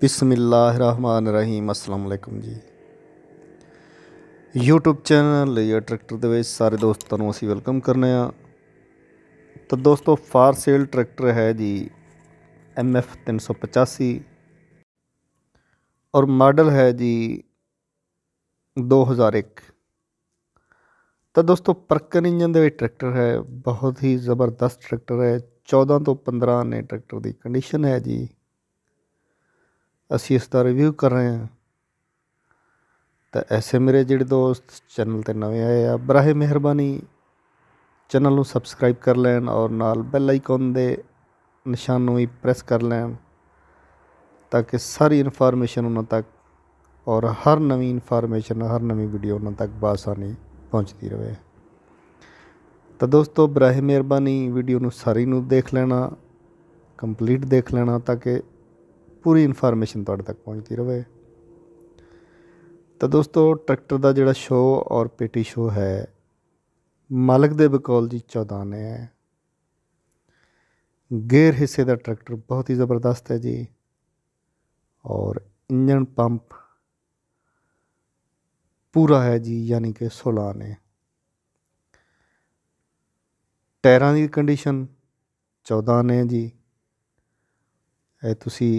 ਬਿਸਮਿਲ੍ਲਾਹ ਰਹਿਮਾਨ ਰਹੀਮ ਅਸਲਾਮ ਅਲੈਕਮ ਜੀ YouTube channel laser tractor ਦੇ ਵਿੱਚ ਸਾਰੇ ਦੋਸਤਾਂ ਨੂੰ ਅਸੀਂ ਵੈਲਕਮ ਕਰਨੇ ਆ ਤਾਂ ਦੋਸਤੋ ਫਾਰ ਸੇਲ ਟਰੈਕਟਰ ਹੈ ਜੀ MF 385 ਔਰ ਮਾਡਲ ਹੈ ਜੀ 2001 ਤਾਂ ਦੋਸਤੋ ਪਰਕਨ ਇੰਜਨ ਦੇ ਵਿੱਚ ਟਰੈਕਟਰ ਹੈ ਬਹੁਤ ਹੀ ਜ਼ਬਰਦਸਤ ਟਰੈਕਟਰ ਹੈ 14 ਤੋਂ 15 ਨੇ ਟਰੈਕਟਰ ਦੀ ਕੰਡੀਸ਼ਨ ਹੈ ਜੀ ਅਸੀਂ ਇਸ ਦਾ ਰਿਵਿਊ ਕਰ ਰਹੇ ਹਾਂ ਤਾਂ ਐਸੇ ਮੇਰੇ ਜਿਹੜੇ ਦੋਸਤ ਚੈਨਲ ਤੇ ਨਵੇਂ ਆਏ ਆ ਬਰਾਹੇ ਮਿਹਰਬਾਨੀ ਚੈਨਲ ਨੂੰ ਸਬਸਕ੍ਰਾਈਬ ਕਰ ਲੈਣ ਔਰ ਨਾਲ ਬੈਲ ਆਈਕਨ ਦੇ ਨਿਸ਼ਾਨ ਨੂੰ ਵੀ ਪ੍ਰੈਸ ਕਰ ਲੈਣ ਤਾਂ ਕਿ ਸਾਰੀ ਇਨਫੋਰਮੇਸ਼ਨ ਉਹਨਾਂ ਤੱਕ ਔਰ ਹਰ ਨਵੀਂ ਇਨਫੋਰਮੇਸ਼ਨ ਹਰ ਨਵੀਂ ਵੀਡੀਓ ਉਹਨਾਂ ਤੱਕ ਬਾਸਾਨੀ ਪਹੁੰਚਦੀ ਰਹੇ ਤਾਂ ਦੋਸਤੋ ਬਰਾਹੇ ਮਿਹਰਬਾਨੀ ਵੀਡੀਓ ਨੂੰ ਸਾਰੀ ਨੂੰ ਦੇਖ ਲੈਣਾ ਕੰਪਲੀਟ ਦੇਖ ਲੈਣਾ ਤਾਂ ਕਿ ਪੂਰੀ ਇਨਫੋਰਮੇਸ਼ਨ ਤੁਹਾਡੇ ਤੱਕ ਪਹੁੰਚਦੀ ਰਹੇ ਤਾਂ ਦੋਸਤੋ ਟਰੈਕਟਰ ਦਾ ਜਿਹੜਾ ਸ਼ੋਅ ਔਰ ਪੇਟੀ ਸ਼ੋਅ ਹੈ ਮਾਲਕ ਦੇ ਬਕੌਲ ਜੀ 14 ਨੇ ਹੈ ਗੇਅਰ ਹਿੱਸੇ ਦਾ ਟਰੈਕਟਰ ਬਹੁਤ ਹੀ ਜ਼ਬਰਦਸਤ ਹੈ ਜੀ ਔਰ ਇੰਜਨ ਪੰਪ ਪੂਰਾ ਹੈ ਜੀ ਯਾਨੀ ਕਿ 16 ਨੇ ਟਾਇਰਾਂ ਦੀ ਕੰਡੀਸ਼ਨ 14 ਨੇ ਜੀ ਇਹ ਤੁਸੀਂ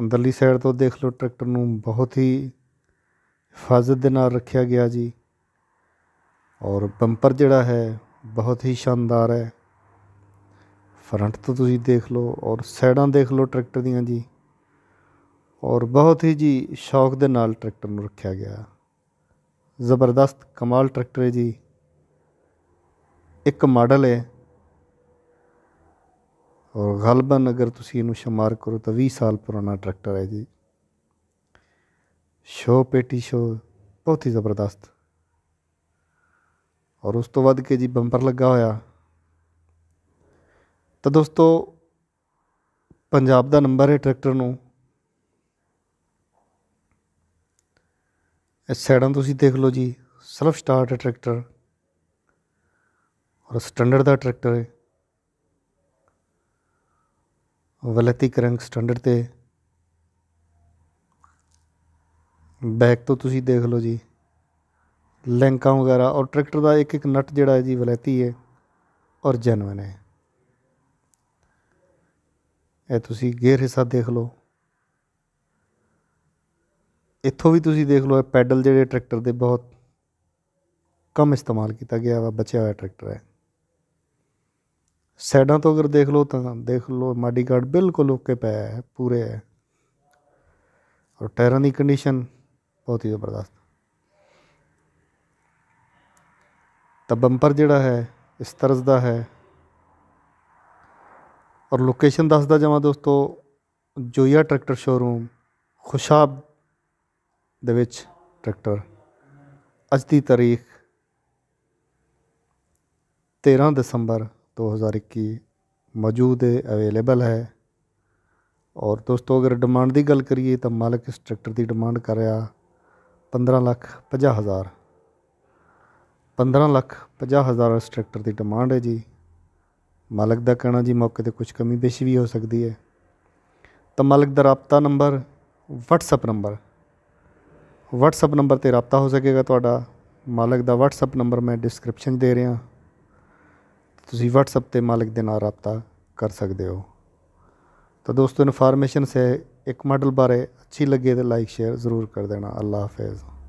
ਅੰਦਰਲੀ ਸਾਈਡ ਤੋਂ ਦੇਖ ਲਓ ਟਰੈਕਟਰ ਨੂੰ ਬਹੁਤ ਹੀ ਹਿਫਾਜ਼ਤ ਦੇ ਨਾਲ ਰੱਖਿਆ ਗਿਆ ਜੀ ਔਰ ਬੰਪਰ ਜਿਹੜਾ ਹੈ ਬਹੁਤ ਹੀ ਸ਼ਾਨਦਾਰ ਹੈ ਫਰੰਟ ਤੋਂ ਤੁਸੀਂ ਦੇਖ ਲਓ ਔਰ ਸਾਈਡਾਂ ਦੇਖ ਲਓ ਟਰੈਕਟਰ ਦੀਆਂ ਜੀ ਔਰ ਬਹੁਤ ਹੀ ਜੀ ਸ਼ੌਕ ਦੇ ਨਾਲ ਟਰੈਕਟਰ ਨੂੰ ਰੱਖਿਆ ਗਿਆ ਜ਼ਬਰਦਸਤ ਕਮਾਲ ਟਰੈਕਟਰ ਹੈ ਜੀ ਇੱਕ ਮਾਡਲ ਹੈ ਔਰ ਗਲਬਨ ਅਗਰ ਤੁਸੀਂ ਇਹਨੂੰ ਸ਼ਮਾਰ ਕਰੋ ਤਾਂ 20 ਸਾਲ ਪੁਰਾਣਾ ਟਰੈਕਟਰ ਹੈ ਜੀ ਸ਼ੋ ਪੇਟੀ ਸ਼ੋ ਬਹੁਤ ਹੀ ਜ਼ਬਰਦਸਤ ਔਰ ਉਸ ਤੋਂ ਵੱਧ ਕੇ ਜੀ ਬੰਪਰ ਲੱਗਾ ਹੋਇਆ ਤਾਂ ਦੋਸਤੋ ਪੰਜਾਬ ਦਾ ਨੰਬਰ ਹੈ ਟਰੈਕਟਰ ਨੂੰ ਇਸ ਸਾਈਡਾਂ ਤੁਸੀਂ ਦੇਖ ਲਓ ਜੀ ਸਲਫ ਸਟਾਰਟ ਟਰੈਕਟਰ ਔਰ ਸਟੈਂਡਰਡ ਦਾ ਟਰੈਕਟਰ ਹੈ ਵਲਤੀ ਵਲਤੀਕਰਨ ਸਟੈਂਡਰਡ ਤੇ ਬੈਕ ਤੋਂ ਤੁਸੀਂ ਦੇਖ ਲਓ ਜੀ ਲੈਂਕਾਂ ਵਗੈਰਾ ਔਰ ਟਰੈਕਟਰ ਦਾ ਇੱਕ ਇੱਕ ਨਟ ਜਿਹੜਾ ਹੈ ਜੀ ਵਲਤੀ ਹੈ ਔਰ ਜੈਨੂਇਨ ਹੈ ਇਹ ਤੁਸੀਂ ਗੇਅਰ ਹਿੱਸਾ ਦੇਖ ਲਓ ਇੱਥੋਂ ਵੀ ਤੁਸੀਂ ਦੇਖ ਲਓ ਇਹ ਪੈਡਲ ਜਿਹੜੇ ਟਰੈਕਟਰ ਦੇ ਬਹੁਤ ਕਮ ਇਸਤੇਮਾਲ ਕੀਤਾ ਗਿਆ ਵਾ ਬਚਿਆ ਹੋਇਆ ਟਰੈਕਟਰ ਹੈ ਸਾਈਡਾਂ ਤੋਂ ਅਗਰ ਦੇਖ ਲਓ ਤਾਂ ਦੇਖ ਲਓ ਮਾਡੀ ਗਾਰਡ ਬਿਲਕੁਲ ਓਕੇ ਪਿਆ ਹੈ ਪੂਰੇ ਹੈ ਔਰ ਟਾਇਰਾਂ ਦੀ ਕੰਡੀਸ਼ਨ ਬਹੁਤ ਹੀ ਜ਼ਬਰਦਸਤ ਤਾਂ ਬੰਪਰ ਜਿਹੜਾ ਹੈ ਇਸ ਤਰ੍ਹਾਂ ਦਾ ਹੈ ਔਰ ਲੋਕੇਸ਼ਨ ਦੱਸਦਾ ਜਾਵਾਂ ਦੋਸਤੋ ਜੋਇਆ ਟਰੈਕਟਰ ਸ਼ੋਰੂਮ ਖੁਸ਼ਾਬ ਦੇ ਵਿੱਚ ਟਰੈਕਟਰ ਅੱਜ ਦੀ ਤਾਰੀਖ 13 ਦਸੰਬਰ 2021 ਮੌਜੂਦ ਹੈ ਅਵੇਲੇਬਲ ਹੈ ਔਰ ਦੋਸਤੋ ਅਗਰ ਡਿਮਾਂਡ ਦੀ ਗੱਲ ਕਰੀਏ ਤਾਂ ਮਾਲਕ ਇਸ ਟਰੈਕਟਰ ਦੀ ਡਿਮਾਂਡ ਕਰ ਰਿਹਾ 15 ਲੱਖ 50 ਹਜ਼ਾਰ 15 ਲੱਖ 50 ਹਜ਼ਾਰ ਇਸ ਟਰੈਕਟਰ ਦੀ ਡਿਮਾਂਡ ਹੈ ਜੀ ਮਾਲਕ ਦਾ ਕਹਿਣਾ ਜੀ ਮੌਕੇ ਤੇ ਕੁਝ ਕਮੀ ਬੇਸ਼ੀ ਵੀ ਹੋ ਸਕਦੀ ਹੈ ਤਾਂ ਮਾਲਕ ਦਾ رابطہ number WhatsApp number WhatsApp number ਤੇ رابطہ ਹੋ ਸਕੇਗਾ ਤੁਹਾਡਾ ਮਾਲਕ ਦਾ WhatsApp ਨੰਬਰ ਮੈਂ ਡਿਸਕ੍ਰਿਪਸ਼ਨ ਦੇ ਰਿਹਾ ਤੁਸੀਂ WhatsApp ਤੇ ਮਾਲਕ ਦੇ ਨਾਲ رابطہ ਕਰ ਸਕਦੇ ਹੋ ਤਾਂ ਦੋਸਤੋ ਇਨਫੋਰਮੇਸ਼ਨ ਸੇ ਇੱਕ ਮਾਡਲ ਬਾਰੇ ਅੱਛੀ ਲੱਗੇ ਤੇ ਲਾਈਕ ਸ਼ੇਅਰ ਜ਼ਰੂਰ ਕਰ ਦੇਣਾ ਅੱਲਾ ਹਾਫਿਜ਼